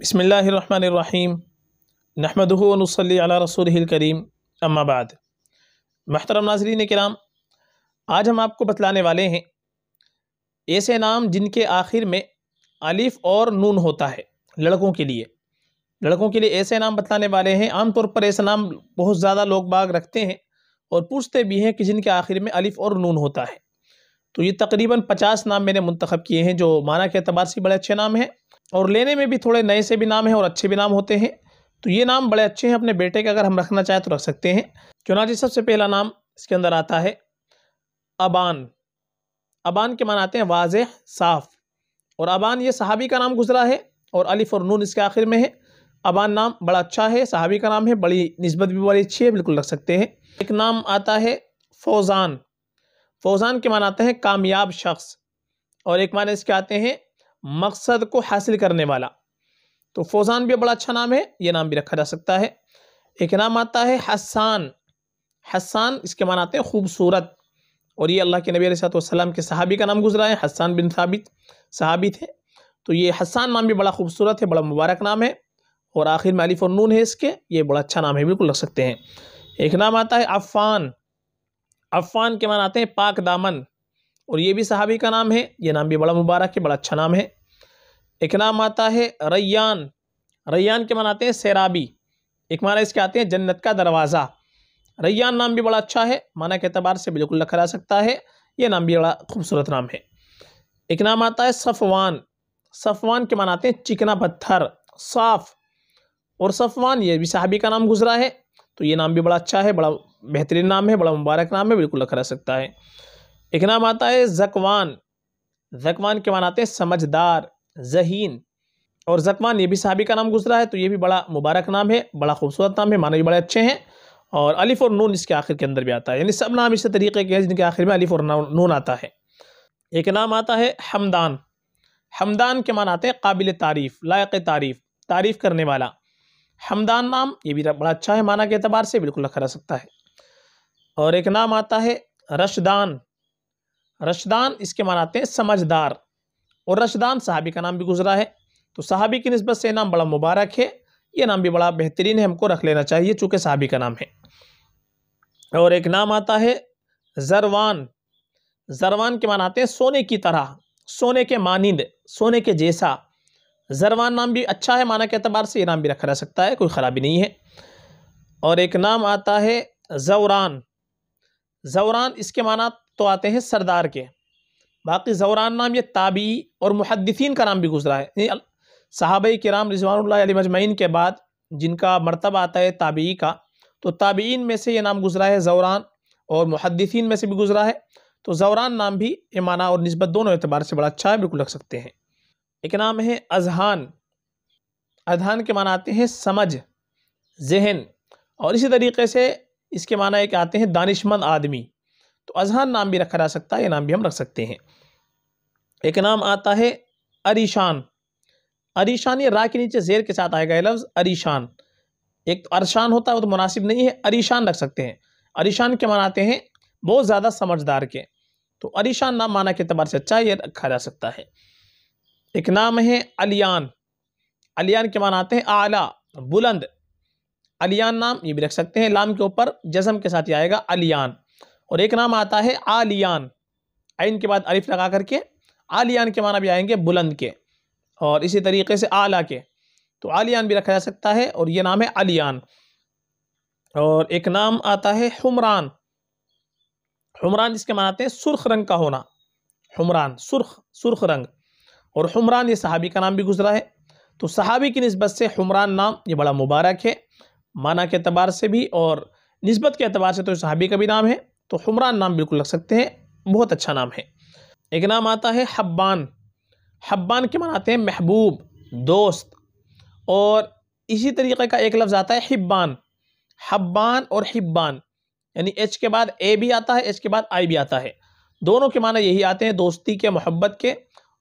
बसमीम नहमदनसली रसूल करीम अम्माबाद महतरम नाजरीन कराम आज हम आपको बतलाने वाले हैं ऐसे नाम जिनके आखिर में अलिफ़ और नून होता है लड़कों के लिए लड़कों के लिए ऐसे नाम बतलाने वाले हैं आमतौर पर ऐसे नाम बहुत ज़्यादा लोग बाग रखते हैं और पूछते भी हैं कि जिनके आखिर में अलिफ़ और नून होता है तो ये तकरीबन पचास नाम मैंने मंतखब किए हैं जो माना के अतबार से बड़े अच्छे नाम हैं और लेने में भी थोड़े नए से भी नाम हैं और अच्छे भी नाम होते हैं तो ये नाम बड़े अच्छे हैं अपने बेटे के अगर हम रखना चाहें तो रख सकते हैं चुनाची जी सबसे पहला नाम इसके अंदर आता है अबान अबान के मान आते हैं वाज साफ़ और अबान ये सहाबी का नाम गुजरा है और अलिफ और नून इसके आखिर में है अबान नाम बड़ा अच्छा है सहाबी का नाम है बड़ी नस्बत भी बड़ी अच्छी है बिल्कुल रख सकते हैं एक नाम आता है फौज़ान फौज़ान के मान आते हैं कामयाब शख्स और एक मान इसके आते हैं मकसद को हासिल करने वाला तो फौजान भी बड़ा अच्छा नाम है ये नाम भी रखा जा सकता है एक नाम आता है हसान हसान इसके मान आते हैं खूबसूरत और ये अल्लाह के नबी वसल्लम के सहाबी का नाम गुजरा है हसान बिन साबित सहाबी थे तो ये हसान नाम भी बड़ा खूबसूरत है बड़ा मुबारक नाम है और आखिर में अलीफ और नून है इसके ये बड़ा अच्छा नाम है बिल्कुल रख सकते हैं एक नाम आता है अफ़ान अफ़ान के मान आते हैं पाक दामन और ये भी सहाबी का नाम है ये नाम भी बड़ा मुबारक है बड़ा अच्छा नाम है एक नाम आता है रैयान रैयान के मनाते हैं सैराबी एक माना इसके आते हैं जन्नत का दरवाज़ा रैयान नाम भी बड़ा अच्छा है माना के अतबार से बिल्कुल रखा जा सकता है ये नाम भी बड़ा खूबसूरत नाम है एक नाम आता है सफ़वान सफ़वान के मनाते हैं चिकना पत्थर साफ और सफ़वान ये भी साहबी का नाम गुजरा है तो ये नाम भी बड़ा अच्छा है बड़ा बेहतरीन नाम है बड़ा मुबारक नाम है बिल्कुल रखा जा सकता है एक नाम आता है जकवान जकवान के मनाते हैं समझदार जहीन और जकमान ये भी सहाबी का नाम गुजरा है तो ये भी बड़ा मुबारक नाम है बड़ा खूबसूरत नाम है माना भी बड़े अच्छे हैं और अलिफ और नून इसके आखिर के अंदर भी आता है यानी सब नाम इसी तरीके के हैं जिनके आखिर में अलिफ और नून आता है एक नाम आता है हमदान हमदान के मान आते हैं काबिल तारीफ़ लायक तारीफ़ तारीफ़ करने वाला हमदान नाम ये भी बड़ा अच्छा है माना के अतबार से बिल्कुल रखा जा सकता है और एक नाम आता है रशदान रशदान इसके मान आते हैं समझदार और रशदान साहबी का नाम भी गुजरा है तो साहबी की नस्बत से नाम बड़ा मुबारक है ये नाम भी बड़ा बेहतरीन है हमको रख लेना चाहिए चूँकि साहबी का नाम है और एक नाम आता है जरवान जरवान के मान आते हैं सोने की तरह सोने के मानिंद सोने के जैसा जरवान नाम भी अच्छा है माना के अतबार से ये नाम भी रखा जा सकता है कोई ख़राबी नहीं है और एक नाम आता है जवरान जवरान इसके माना तो आते हैं सरदार के बाकी जवरान नाम ये ताबी और मुहदसिन का नाम भी गुजरा है साहब राम रिजवान मजमैन के बाद जिनका मरतब आता है ताबी का तो ताबीन में से ये नाम गुजरा है जवरान और मुहदसिन में से भी गुजरा है तो जवरान नाम भी माना और नस्बत दोनों एतबार से बड़ा अच्छा है बिल्कुल रख सकते हैं एक नाम है अजहान अजहान के माना आते हैं समझ जहन और इसी तरीके से इसके माना एक आते हैं दानिशमंद आदमी तो अजहान नाम भी रखा जा सकता है ये नाम भी हम रख सकते हैं एक नाम आता है अरीशान अरीशान ये रा के नीचे जेर के साथ आएगा ये लफ्ज़ अरीशान एक तो अरशान होता है वो तो मुनासिब नहीं है अरीशान रख सकते हैं अरीशान के मनाते हैं बहुत ज़्यादा समझदार के तो अरीशान नाम माना के अतबार से अच्छा ये रखा जा सकता है एक नाम है अलियान अलियान के मनाते हैं आला बुलंद अलियान नाम ये भी रख सकते हैं लाम के ऊपर जज़म के साथ ही आएगा अलियान और एक नाम आता है आलियान आइन के बाद अरिफ लगा करके आलियान के माना भी आएंगे बुलंद के और इसी तरीके से आला के तो आलियान भी रखा जा सकता है और ये नाम है आलियान और एक नाम आता है हुमरान हुमरान जिसके मनाते हैं सुर्ख रंग का होना हुमरान सुर्ख सुर्ख रंग और हुमरान ये सहाबी का नाम भी गुजरा है तो सहाबी की नस्बत से हुमरान नाम ये बड़ा मुबारक है माना के अतबार से भी और नस्बत के अतबार से तो सहाबी का भी नाम है तो हुमरान नाम बिल्कुल रख सकते हैं बहुत अच्छा नाम है एक नाम आता है हब्बान हब्बान के मनाते हैं महबूब दोस्त और इसी तरीके का एक लफ्ज़ आता है हिब्बान हब्बान और हिब्बान यानी एच के बाद ए भी आता है एच के बाद आई भी आता है दोनों के माना यही आते हैं दोस्ती के मोहब्बत के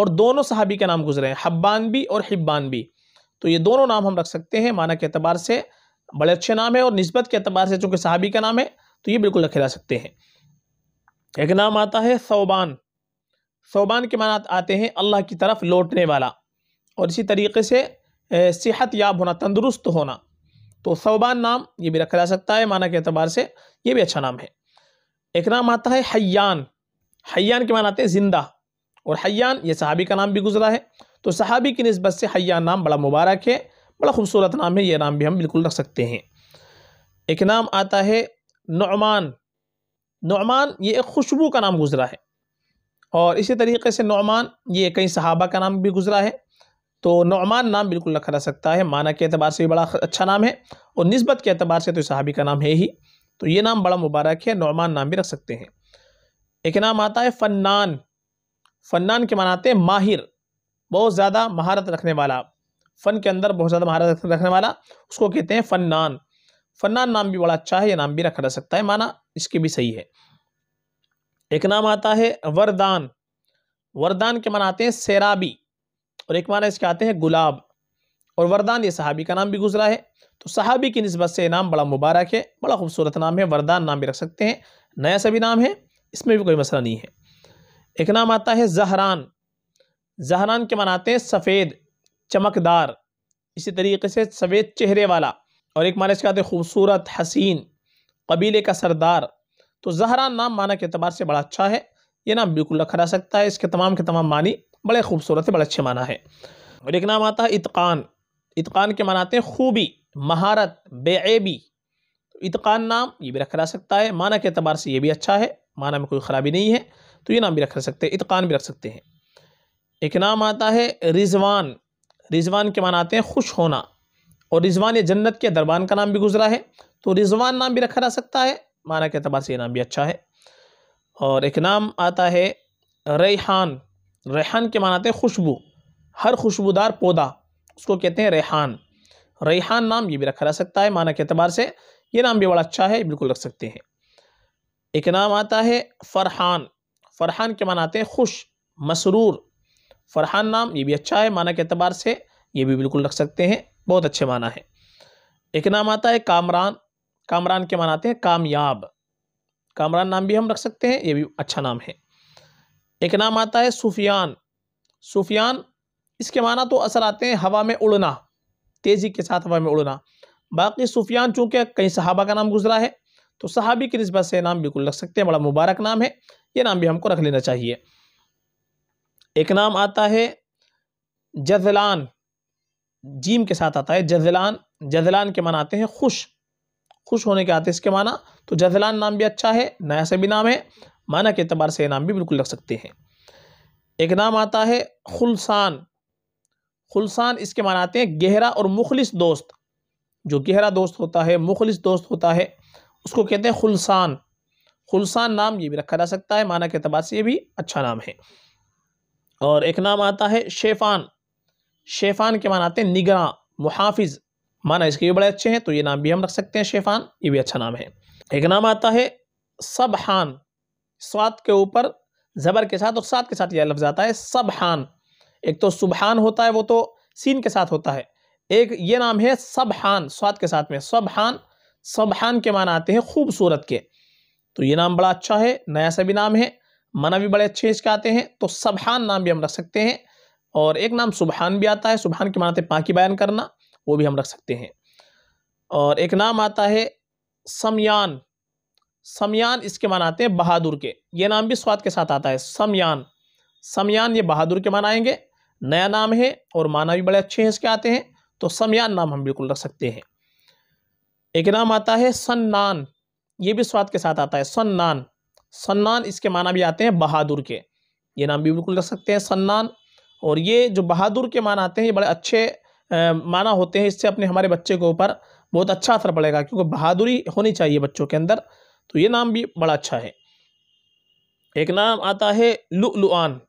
और दोनों सहाबी के नाम गुजरे हैं हब्बान भी और हिब्बान भी तो ये दोनों नाम हम रख सकते हैं माना के अतबार से बड़े अच्छे नाम है और नस्बत के अतबार से चूँकि सहाबी का नाम है तो ये बिल्कुल रखे जा सकते हैं एक नाम आता है सौबान सौबान के माना आते हैं अल्लाह की तरफ लौटने वाला और इसी तरीके से सेहत याब होना तंदुरुस्त होना तो सौबान नाम ये भी रखा जा सकता है माना के अतबार से ये भी अच्छा नाम है एक नाम आता है हयान हयान के माना आते हैं ज़िंदा और हयान ये सहाबी का नाम भी गुजरा है तो सहाबी की नस्बत से हयान नाम बड़ा मुबारक है बड़ा खूबसूरत नाम है ये नाम भी हम बिल्कुल रख सकते हैं एक नाम आता है नौमान नौमान ये एक खुशबू का नाम गुज़रा है और इसी तरीके से नौमान ये कई सहाबा का नाम भी गुज़रा है तो नौमान नाम बिल्कुल रखा जा सकता है माना के अतबार से भी बड़ा अच्छा नाम है और नस्बत के अतबार से तो सहाबी का नाम है ही तो ये नाम बड़ा मुबारक है नौमान नाम भी रख सकते हैं एक नाम आता है फन्नान फन्नान के माना आते हैं माहिर बहुत ज़्यादा महारत रखने वाला फ़न के अंदर बहुत ज़्यादा महारत रखने वाला उसको कहते हैं फन्नान फन्नान नाम भी बड़ा अच्छा है यह नाम भी रखा जा सकता है माना इसकी भी सही है एक नाम आता है वरदान वरदान के माना आते हैं सेराबी और एक माना इसके आते हैं गुलाब और वरदान ये सहाबी का नाम भी गुजरा है तो सहाबी की नस्बत से नाम बड़ा मुबारक है बड़ा खूबसूरत नाम है वरदान नाम भी रख सकते हैं नया सभी नाम है इसमें भी कोई मसला नहीं है एक नाम आता है जहरान जहरान के मनाते हैं सफ़ेद चमकदार इसी तरीके से सफ़ेद चेहरे वाला और एक माना इसका खूबसूरत हसीन कबीले का सरदार तो जहरा नाम माना के अतबार से बड़ा अच्छा है ये नाम बिल्कुल रखा जा सकता है इसके तमाम के तमाम मानी बड़े खूबसूरत है बड़े अच्छे माना है और एक नाम आता है इतकान इतकान के मानाते हैं खूबी महारत बेबी तो इतकान नाम ये भी रखा जा सकता है माना के अतबार से ये भी अच्छा है माना में कोई ख़राबी नहीं है तो ये नाम भी रख सकते हैं इतकान भी रख सकते हैं एक नाम आता है रिजवान रिजवान के मानाते हैं खुश होना और रिजवान ये जन्नत के दरबान का नाम भी गुजरा है तो रिजवान नाम भी रखा जा सकता है माना के अतबार से ये नाम भी अच्छा है और एक नाम आता है रेहान रेहान के मानाते हैं खुशबू हर खुशबूदार पौधा उसको कहते हैं रेहान रेहान नाम ये भी रखा जा सकता है माना के अतबार से ये नाम भी बड़ा अच्छा है बिल्कुल रख सकते हैं एक नाम आता है फ़रहान फ़रहान के माना आते हैं खुश मसरूर फ़रहान नाम ये भी अच्छा है माना के अतबार से ये भी बिल्कुल रख सकते हैं बहुत अच्छे माना है एक नाम आता है कामरान कामरान के मान आते हैं कामयाब कामरान नाम भी हम रख सकते हैं ये भी अच्छा नाम है एक नाम आता है सुफियान सुफियान इसके माना तो असर आते हैं हवा में उड़ना तेज़ी के साथ हवा में उड़ना बाकी सुफियान चूँकि कहीं सहाबा का नाम गुजरा है तो सहाबी की नस्बत से नाम बिल्कुल रख सकते हैं बड़ा मुबारक नाम है ये नाम भी हमको रख लेना चाहिए एक नाम आता है जजलान जीम के साथ आता है जजलान जजलान के माना आते हैं खुश खुश होने के आते हैं इसके माना तो जजलान नाम भी अच्छा है नया से भी नाम है माना के अतबार से नाम भी बिल्कुल रख सकते हैं एक नाम आता है खुलसान खुलसान इसके माना आते हैं गहरा और मुखलिस दोस्त जो गहरा दोस्त होता है मुखलिस दोस्त होता है उसको कहते हैं खुलसान खुलसान नाम ये भी रखा जा सकता है माना के अतबार से ये भी अच्छा नाम है और एक नाम आता है शेफान शेफ़ान के मान आते हैं निगरा मुहाफिज माना इसके भी बड़े अच्छे हैं तो ये नाम भी हम रख सकते हैं शेफ़ान ये भी अच्छा नाम है एक नाम आता है सबहान स्वाद के ऊपर ज़बर के साथ और स्वाद के साथ यह लफ्ज़ आता है सबहान एक तो सुबहान होता है वो तो सीन के साथ होता है एक ये नाम है सबहान स्वाद के साथ में सबहान सबहान के माना आते हैं खूबसूरत के तो ये नाम बड़ा अच्छा है नया सा भी नाम है मना भी बड़े अच्छे इसके आते हैं तो सबहान नाम भी हम रख सकते हैं और एक नाम सुबहान भी आता है सुबहान के मानते पाकि बयान करना वो भी हम रख सकते हैं और एक नाम आता है समयान समयान इसके मान आते हैं बहादुर के ये नाम भी स्वाद के साथ आता है समयान समयान ये बहादुर के मान आएंगे नया नाम है और माना भी बड़े अच्छे हैं इसके आते हैं तो समयान नाम हम बिल्कुल रख सकते हैं एक नाम आता है सन्नान ये भी स्वाद के साथ आता है सन्नान सन्नान इसके माना भी आते हैं बहादुर के ये नाम भी बिल्कुल रख सकते हैं सन्नान और ये जो बहादुर के मान आते हैं ये बड़े अच्छे माना होते हैं इससे अपने हमारे बच्चे के ऊपर बहुत अच्छा असर पड़ेगा क्योंकि बहादुरी होनी चाहिए बच्चों के अंदर तो ये नाम भी बड़ा अच्छा है एक नाम आता है लुलुआन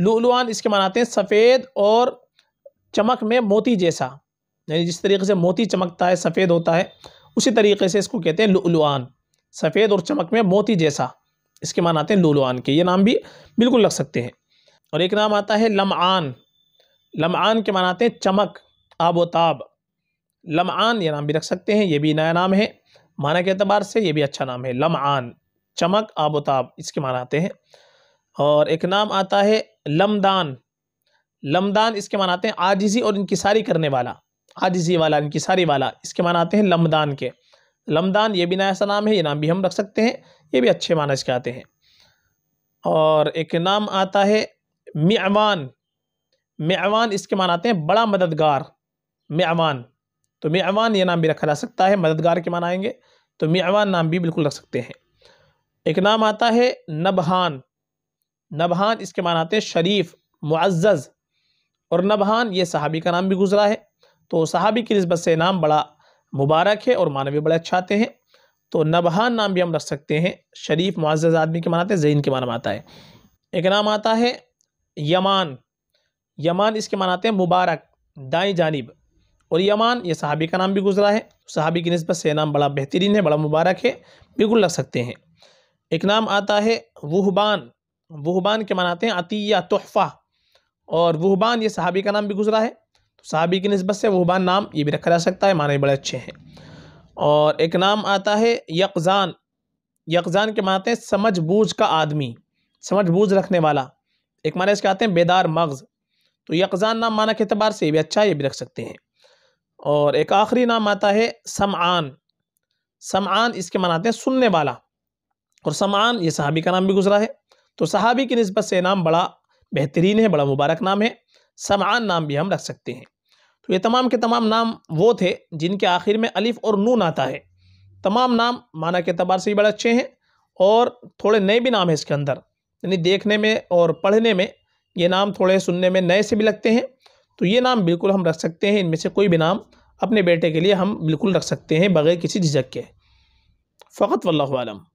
लुलुआन इसके मनाते हैं सफ़ेद और चमक में मोती जैसा यानी जिस तरीके से मोती चमकता है सफ़ेद होता है उसी तरीके से इसको कहते हैं लुलुआन सफ़ेद और चमक में मोती जैसा इसके मान आते हैं लुलुआन के ये नाम भी बिल्कुल लग सकते हैं और एक नाम आता है लमआन लमआन के मानाते हैं चमक आबोताब लमआन ये नाम भी रख सकते हैं ये भी नया नाम है माना के अतबार से ये भी अच्छा नाम है लमआन चमक आबोताब इसके मान आते हैं और एक नाम आता है लमदान लमदान इसके मान आते हैं आजिजी और इनकी करने वाला आजिजी वाला इनकी वाला इसके मान आते हैं लमदान के लमदान ये भी नया सा नाम है ये नाम भी हम रख सकते हैं ये भी अच्छे माना इसके आते हैं और एक नाम आता है मेवान मेवान इसके मान आते हैं बड़ा मददगार मेवान तो मेवान ये नाम भी रखा जा सकता है मददगार के मान आएंगे तो मेवान नाम भी बिल्कुल रख सकते हैं एक नाम आता है नबहान नबहान इसके मान आते हैं शरीफ मुआज़ और नबहान ये सहाबी का नाम भी गुजरा है तो सहाबी की नस्बत से नाम बड़ा मुबारक है और मानवी बड़े अच्छा आते हैं तो नबहान नाम भी हम रख सकते हैं शरीफ मुआज़ आदमी के मानाते हैं जैन के माना आता है एक नाम आता है यमान यमान इसके मान आते हैं मुबारक दाई जानब और यमान ये सहाबी का नाम भी गुजरा है सहाबी की नस्बत से नाम बड़ा बेहतरीन है बड़ा मुबारक है बिल्कुल लग सकते हैं एक नाम आता है वहबान वहबान के मनाते हैं अतिया तोहफ़ा और वहबान ये सहाबी का नाम भी गुजरा है तो सहाबी की नस्बत से वहबान नाम ये भी रखा जा सकता है माने बड़े अच्छे हैं और एक नाम आता है यकजान यकजान के मनाते हैं समझ बूझ का आदमी समझ बूझ रखने वाला एक माना इसके आते हैं बेदार मगज़ तो यकजान नाम माना के अतबार से ये भी अच्छा ये भी रख सकते हैं और एक आखिरी नाम आता है समान समान इसके मनाते हैं सुनने वाला और समान ये सहाबी का नाम भी गुजरा है तो सहाबी की नस्बत से नाम बड़ा बेहतरीन है बड़ा मुबारक नाम है समान नाम भी हम रख सकते हैं तो ये तमाम के तमाम नाम वो थे जिनके आखिर में अलिफ़ और नून आता है तमाम नाम माना के अतबार से भी बड़े अच्छे हैं और थोड़े नए भी नाम हैं इसके अंदर यानी देखने में और पढ़ने में ये नाम थोड़े सुनने में नए से भी लगते हैं तो ये नाम बिल्कुल हम रख सकते हैं इनमें से कोई भी नाम अपने बेटे के लिए हम बिल्कुल रख सकते हैं बगैर किसी झिझक के फ़कत वल्लम